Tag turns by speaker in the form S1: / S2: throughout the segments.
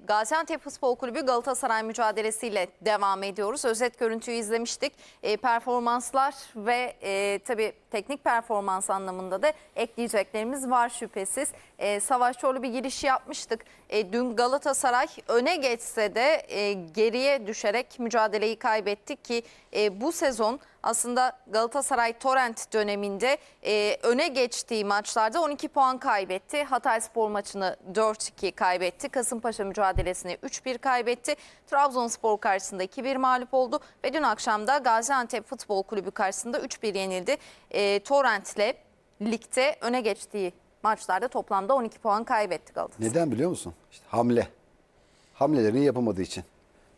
S1: Gaziantep Futbol Kulübü Galatasaray mücadelesiyle devam ediyoruz. Özet görüntüyü izlemiştik. E, performanslar ve e, tabii teknik performans anlamında da ekleyeceklerimiz var şüphesiz. E, savaşçıoğlu bir giriş yapmıştık. E, dün Galatasaray öne geçse de e, geriye düşerek mücadeleyi kaybetti ki e, bu sezon aslında Galatasaray Torrent döneminde e, öne geçtiği maçlarda 12 puan kaybetti. Hatay Spor maçını 4-2 kaybetti. Kasımpaşa mücadelesini 3-1 kaybetti. Trabzonspor karşısında 2-1 mağlup oldu. Ve dün akşam da Gaziantep Futbol Kulübü karşısında 3-1 yenildi. E, Torrent'le ligde öne geçtiği maçlarda toplamda 12 puan kaybetti Galatasaray.
S2: Neden biliyor musun? İşte hamle. Hamlelerini yapamadığı için.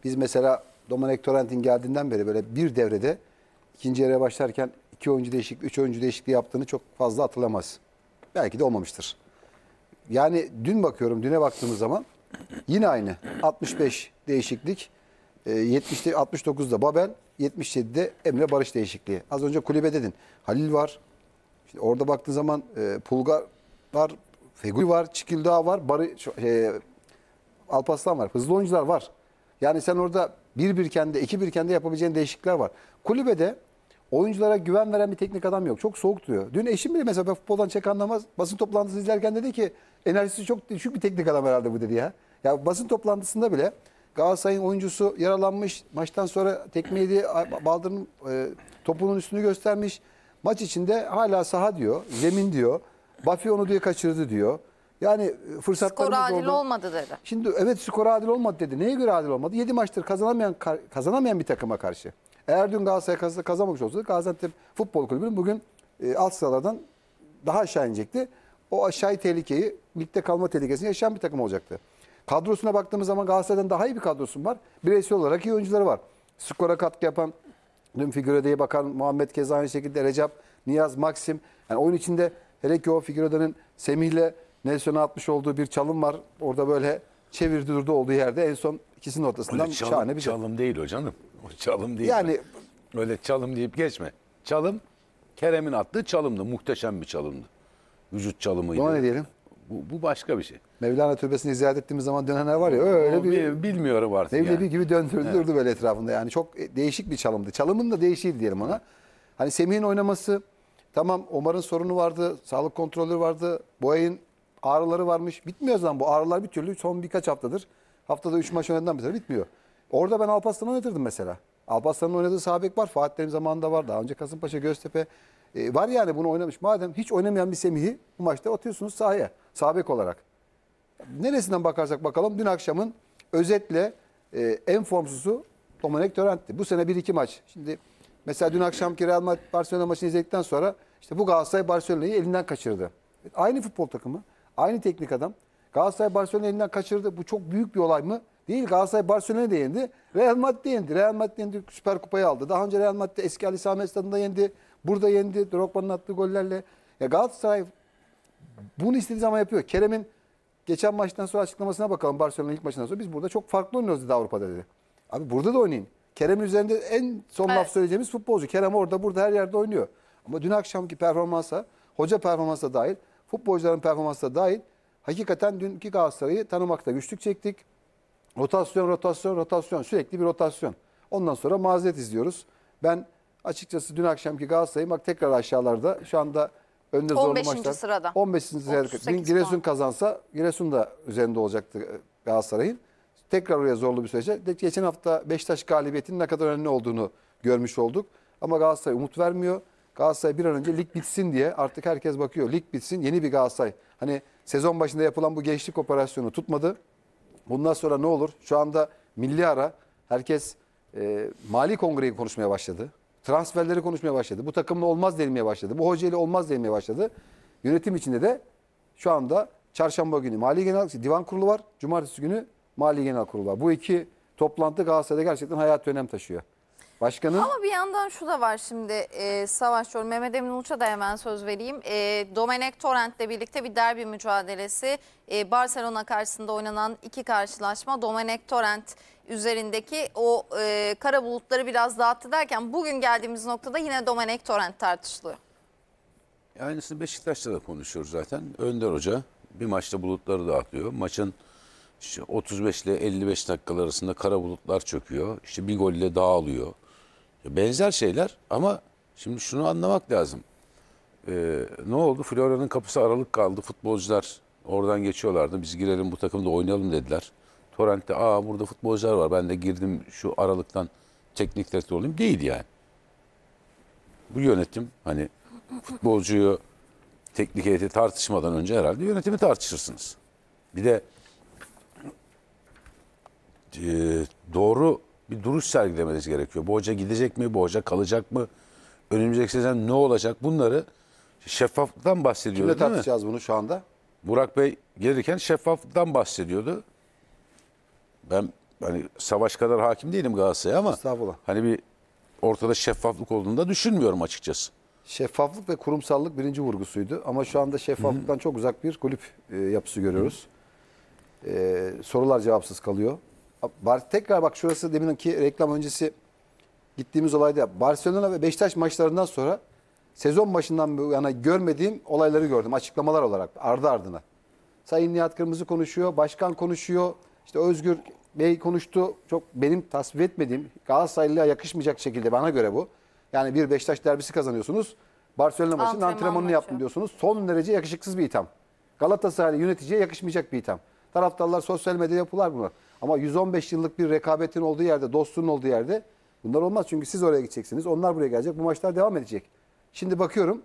S2: Biz mesela Domenek Torrent'in geldiğinden beri böyle bir devrede ikinci yarıya başlarken iki oyuncu değişikliği, üç oyuncu değişikliği yaptığını çok fazla hatırlamaz. Belki de olmamıştır. Yani dün bakıyorum, düne baktığımız zaman yine aynı. 65 değişiklik, 70'te 69'da Babel, 77'de Emre Barış değişikliği. Az önce kulübe dedin. Halil var. Şimdi orada baktığın zaman e, Pulgar var, Feguli var, Çikildağ var, Barı, e, Alpaslan var. Hızlı oyuncular var. Yani sen orada bir birkende, iki birkende yapabileceğin değişiklikler var. Kulübede oyunculara güven veren bir teknik adam yok. Çok soğuk duruyor. Dün eşim bile mesela futboldan çek anlamaz. Basın toplantısını izlerken dedi ki enerjisi çok düşük bir teknik adam herhalde bu dedi ya. Ya basın toplantısında bile Galatasaray'ın oyuncusu yaralanmış. Maçtan sonra tekme yedi. Baldır'ın e, topunun üstünü göstermiş. Maç içinde hala saha diyor, zemin diyor. Buffy onu diye kaçırdı diyor. Yani e, fırsatlarımız adil oldu. olmadı dedi. Şimdi evet skor adil olmadı dedi. Neye göre adil olmadı? 7 maçtır kazanamayan kazanamayan bir takıma karşı. Eğer dün Galatasaray kazanmamış olsaydı Gaziantep Futbol Kulübü'nün bugün e, alt sıralardan daha aşağı inecekti. O aşağı tehlikeyi, ligde kalma tehlikesini yaşayan bir takım olacaktı. Kadrosuna baktığımız zaman Galatasaray'dan daha iyi bir kadrosu var. Bireysel olarak iyi oyuncuları var. Skora katkı yapan, dün figüredeyi bakan Muhammed Keza aynı şekilde Recep, Niyaz, Maxim. Yani oyun içinde Hele ki o Figueroa'nın Semih'le Nelson'a atmış olduğu bir çalım var. Orada böyle çevirdi durdu olduğu yerde en son ikisinin ortasından Öyle çalım, şahane bir şey.
S3: çalım değil o canım. O çalım değil. Yani ben. öyle çalım deyip geçme. Çalım Kerem'in attığı çalımdı. Muhteşem bir çalımdı.
S2: Vücut çalımıydı. Buna ne diyelim? Bu, bu başka bir şey. Mevlana Türbesi'ni ziyaret ettiğimiz zaman dönenler var ya öyle o, bir... Bilmiyorum artık ne yani. bir gibi döndürdü evet. böyle etrafında yani. Çok değişik bir çalımdı. Çalımın da değişiydi diyelim ona. Evet. Hani Semih'in oynaması Tamam Omar'ın sorunu vardı, sağlık kontrolü vardı, Boya'nın ağrıları varmış. Bitmiyor zaten bu ağrılar bir türlü son birkaç haftadır. Haftada 3 maç oynadıktan mesela bitmiyor. Orada ben Alparslan'ı oynatırdım mesela. Alparslan'ın oynadığı sabek var. Fatihlerin Terim zamanında var. Daha önce Kasımpaşa, Göztepe. E, var yani bunu oynamış. Madem hiç oynamayan bir Semih'i bu maçta atıyorsunuz sahaya. Sabek olarak. Neresinden bakarsak bakalım dün akşamın özetle e, en formsuzu Domenek Torrent'ti. Bu sene 1-2 maç. Şimdi mesela dün akşamki Real Madrid Barcelona maçını izledikten sonra işte bu Galatasaray Barcelona'yı elinden kaçırdı. Aynı futbol takımı, aynı teknik adam. Galatasaray Barcelona'yı elinden kaçırdı. Bu çok büyük bir olay mı? Değil. Galatasaray Barcelona'yı da yendi. Real Madrid yendi. Real Madrid yendi. Süper Kupayı aldı. Daha önce Real Madrid eski Ali Sami Stadında yendi. Burada yendi. Drogba'nın attığı gollerle. Ya Galatasaray bunu istediği zaman yapıyor. Kerem'in geçen maçtan sonra açıklamasına bakalım. Barcelona ilk maçından sonra biz burada çok farklı oynuyoruz dedi Avrupa'da dedi. Abi burada da oynayın. Kerem'in üzerinde en son evet. laf söyleyeceğimiz futbolcu. Kerem orada burada her yerde oynuyor. Ama dün akşamki performansa, hoca performansa dahil, futbolcuların performansa dahil hakikaten dünkü Galatasaray'ı tanımakta güçlük çektik. Rotasyon, rotasyon, rotasyon. Sürekli bir rotasyon. Ondan sonra mazeret izliyoruz. Ben açıkçası dün akşamki Galatasaray'ı bak tekrar aşağılarda. Şu anda önde zorlu 15. Sırada. 15. sırada. Dün Giresun puan. kazansa Giresun da üzerinde olacaktı Galatasaray'ın. Tekrar oraya zorlu bir sürece. Geçen hafta Beşiktaş galibiyetinin ne kadar önemli olduğunu görmüş olduk. Ama Galatasaray umut vermiyor. Galatasaray bir an önce lig bitsin diye artık herkes bakıyor. Lig bitsin yeni bir Galatasaray. Hani sezon başında yapılan bu gençlik operasyonu tutmadı. Bundan sonra ne olur? Şu anda milli ara herkes e, mali kongreyi konuşmaya başladı. Transferleri konuşmaya başladı. Bu takımla olmaz denilmeye başladı. Bu hocayla olmaz denilmeye başladı. Yönetim içinde de şu anda çarşamba günü mali genel divan kurulu var. Cumartesi günü mali genel kurulu var. Bu iki toplantı Galatasaray'da gerçekten hayat önem taşıyor. Başkanın... Ama
S1: bir yandan şu da var şimdi e, Savaş Yol, Mehmet Emin Uluç'a da hemen söz vereyim. E, Domenek Torrent'le birlikte bir derbi mücadelesi. E, Barcelona karşısında oynanan iki karşılaşma Domenek Torrent üzerindeki o e, kara bulutları biraz dağıttı derken bugün geldiğimiz noktada yine Domenek Torrent tartışılıyor.
S3: Aynısını Beşiktaş'ta da konuşuyoruz zaten. Önder Hoca bir maçta bulutları dağıtıyor. Maçın 35 ile 55 dakikalar arasında kara bulutlar çöküyor. İşte bir golle dağılıyor. Benzer şeyler ama şimdi şunu anlamak lazım. Ee, ne oldu? Floranın kapısı aralık kaldı. Futbolcular oradan geçiyorlardı. Biz girelim bu takımda oynayalım dediler. Torrent'te aa burada futbolcular var. Ben de girdim şu aralıktan teknik direktör olayım. Değil yani. Bu yönetim hani futbolcuyu teknik heyeti tartışmadan önce herhalde yönetimi tartışırsınız. Bir de e, doğru bir duruş sergilemeniz gerekiyor. Bu hoca gidecek mi? Bu hoca kalacak mı? Önümüzdeki sezon ne olacak? Bunları şeffaflıktan bahsediyordu Kimle değil mi?
S2: tartışacağız bunu şu anda?
S3: Burak Bey gelirken şeffaflıktan bahsediyordu. Ben hani savaş kadar hakim değilim Galatasaray'a ama Estağfurullah. hani bir ortada
S2: şeffaflık olduğunu da düşünmüyorum açıkçası. Şeffaflık ve kurumsallık birinci vurgusuydu. Ama şu anda şeffaflıktan çok uzak bir kulüp e, yapısı görüyoruz. E, sorular cevapsız kalıyor. Bar tekrar bak şurası deminki reklam öncesi gittiğimiz olayda Barcelona ve Beşiktaş maçlarından sonra sezon başından bu yana görmediğim olayları gördüm açıklamalar olarak ardı ardına. Sayın Nihat Kırmızı konuşuyor, başkan konuşuyor. işte Özgür Bey konuştu. Çok benim tasvip etmediğim Galatasaraylı'ya yakışmayacak şekilde bana göre bu. Yani bir Beşiktaş derbisi kazanıyorsunuz. Barcelona maçının Antrenman antrenmanını maçı. yaptım diyorsunuz. Son derece yakışıksız bir itham. Galatasaray yöneticiye yakışmayacak bir itham. Taraftarlar sosyal medyada yapılar bunlar. Ama 115 yıllık bir rekabetin olduğu yerde, dostluğun olduğu yerde bunlar olmaz. Çünkü siz oraya gideceksiniz, onlar buraya gelecek. Bu maçlar devam edecek. Şimdi bakıyorum,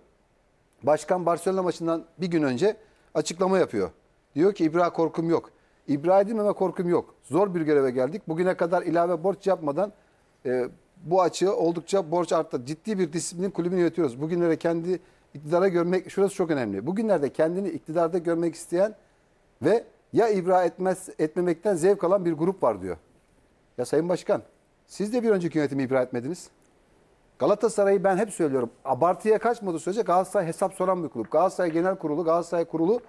S2: başkan Barcelona maçından bir gün önce açıklama yapıyor. Diyor ki İbra korkum yok. İbra edilmeme korkum yok. Zor bir göreve geldik. Bugüne kadar ilave borç yapmadan e, bu açığı oldukça borç arttı. Ciddi bir disiplin kulübünü yönetiyoruz. Bugünlere kendi iktidara görmek, şurası çok önemli. Bugünlerde kendini iktidarda görmek isteyen ve ya ibra etmez etmemekten zevk alan bir grup var diyor. Ya Sayın Başkan siz de bir önceki yönetimi ibra etmediniz. Galatasaray'ı ben hep söylüyorum. Abartıya kaçmadığı sürece Galatasaray hesap soran bir kulüp. Galatasaray Genel Kurulu, Galatasaray Kurulu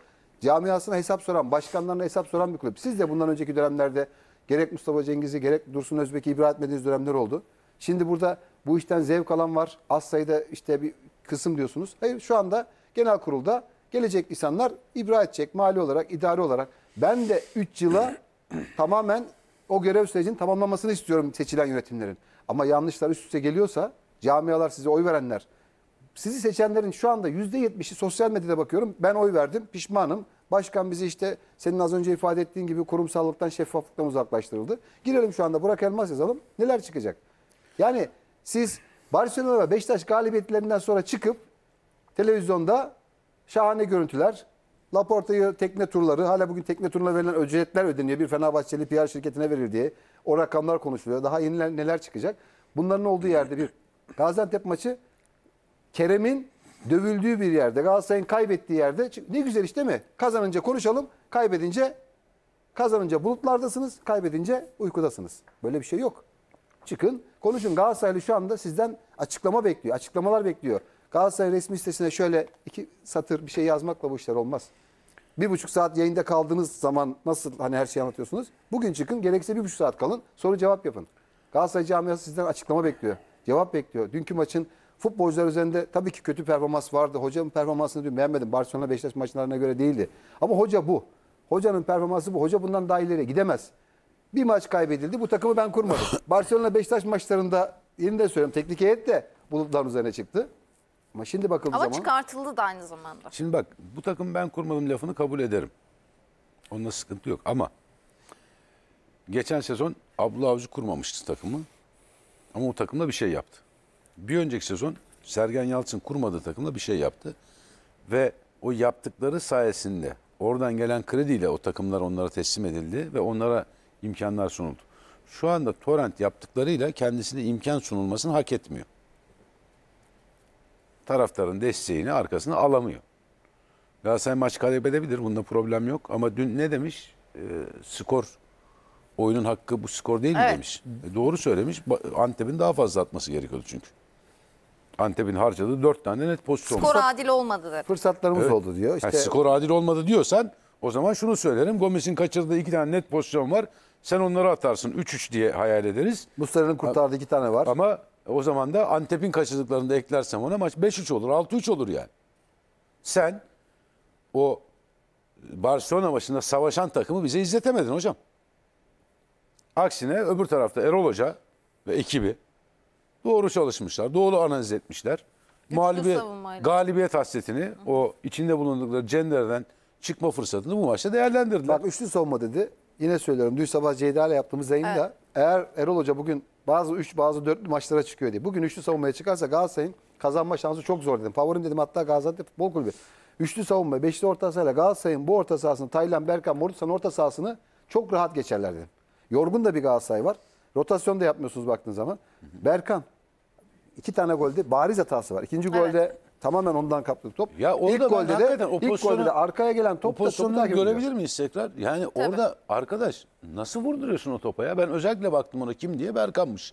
S2: camiasına hesap soran, başkanlarına hesap soran bir kulüp. Siz de bundan önceki dönemlerde gerek Mustafa Cengiz'i gerek Dursun Özbek'i ibra etmediğiniz dönemler oldu. Şimdi burada bu işten zevk alan var. Az sayıda işte bir kısım diyorsunuz. Hayır şu anda genel kurulda gelecek insanlar ibra edecek mali olarak, idari olarak. Ben de 3 yıla tamamen o görev sürecinin tamamlamasını istiyorum seçilen yönetimlerin. Ama yanlışlar üst üste geliyorsa camialar size oy verenler sizi seçenlerin şu anda %70'i sosyal medyada bakıyorum. Ben oy verdim, pişmanım. Başkan bizi işte senin az önce ifade ettiğin gibi kurumsallıktan, şeffaflıktan uzaklaştırıldı. Girelim şu anda Burak Elmas yazalım. Neler çıkacak? Yani siz Barcelona ve Beşiktaş galibiyetlerinden sonra çıkıp televizyonda şahane görüntüler, Laporta'yı tekne turları, hala bugün tekne turuna verilen ücretler ödeniyor. Bir Fenerbahçeli PR şirketine verir diye. O rakamlar konuşuluyor. Daha yeni neler çıkacak? Bunların olduğu yerde bir Gaziantep maçı Kerem'in dövüldüğü bir yerde, Galatasaray'ın kaybettiği yerde. Ne güzel işte mi? Kazanınca konuşalım, kaybedince kazanınca bulutlardasınız, kaybedince uykudasınız. Böyle bir şey yok. Çıkın, konuşun. Galatasaraylı şu anda sizden açıklama bekliyor, açıklamalar bekliyor. Galatasaray resmi sitesine şöyle iki satır bir şey yazmakla bu işler olmaz bir buçuk saat yayında kaldığınız zaman nasıl hani her şeyi anlatıyorsunuz? Bugün çıkın gerekirse bir buçuk saat kalın soru cevap yapın. Galatasaray camiası sizden açıklama bekliyor. Cevap bekliyor. Dünkü maçın futbolcular üzerinde tabii ki kötü performans vardı. Hocanın performansını dün beğenmedim. Barcelona Beşiktaş maçlarına göre değildi. Ama hoca bu. Hocanın performansı bu. Hoca bundan daha ileri gidemez. Bir maç kaybedildi. Bu takımı ben kurmadım. Barcelona Beşiktaş maçlarında de söylüyorum teknik heyet de bulutların üzerine çıktı. Ama şimdi bakıldığı Ama zaman...
S1: çıkartıldı da aynı zamanda.
S2: Şimdi bak bu takım
S3: ben kurmadım lafını kabul ederim. Onda sıkıntı yok ama geçen sezon Abdullah Avcı kurmamıştı takımı. Ama o takımda bir şey yaptı. Bir önceki sezon Sergen Yalçın kurmadığı takımda bir şey yaptı. Ve o yaptıkları sayesinde oradan gelen krediyle o takımlar onlara teslim edildi ve onlara imkanlar sunuldu. Şu anda Torrent yaptıklarıyla kendisine imkan sunulmasını hak etmiyor taraftarın desteğini arkasına alamıyor. Galatasaray maç kaybedebilir. Bunda problem yok. Ama dün ne demiş? E, skor oyunun hakkı bu skor değil mi evet. demiş. E, doğru söylemiş. Antep'in daha fazla atması gerekiyordu çünkü. Antep'in harcadığı dört tane net pozisyon. Skor Fırsat,
S1: adil olmadı dedi. Fırsatlarımız evet. oldu diyor.
S3: İşte... Yani skor adil olmadı diyorsan o zaman şunu söylerim. Gomez'in kaçırdığı iki tane net pozisyon var. Sen onları atarsın. 3-3 diye hayal ederiz. Mustafa'nın kurtardığı iki tane var. Ama o zaman da Antep'in kaçırdıklarını da eklersem ona maç 5-3 olur, 6-3 olur yani. Sen o Barcelona maçında savaşan takımı bize izletemedin hocam. Aksine öbür tarafta Erol Hoca ve ekibi doğru çalışmışlar, doğru analiz etmişler. Mağlubiyet, galibiyet hasretini Hı. o içinde bulundukları
S2: cenderden çıkma fırsatını bu maçta değerlendirdiler. Bak üçlü savunma dedi. Yine söylüyorum. Dün sabah Ceyda yaptığımız yayında evet. eğer Erol Hoca bugün bazı 3 bazı 4'lü maçlara çıkıyor diye. Bugün üçlü savunmaya çıkarsa Galatasaray'ın kazanma şansı çok zor dedim. Favorim dedim hatta Gaziantep Futbol Kulübü. Üçlü savunma, beşli orta sahayla Galatasaray'ın bu orta sahasını, Taylan, Berkan, Morutsa'nın orta sahasını çok rahat geçerler dedim. Yorgun da bir Galatasaray var. Rotasyon da yapmıyorsunuz baktığınız zaman. Berkan iki tane golde bariz hatası var. İkinci evet. golde Tamamen ondan kaptırdı top. Ya orada ilk golde de o ilk golde de arkaya gelen top o da pozisyonu görebilir
S3: miyiz tekrar? Yani Tabii. orada arkadaş nasıl vurduruyorsun o topa ya? Ben özellikle baktım ona kim diye Berkan'mış.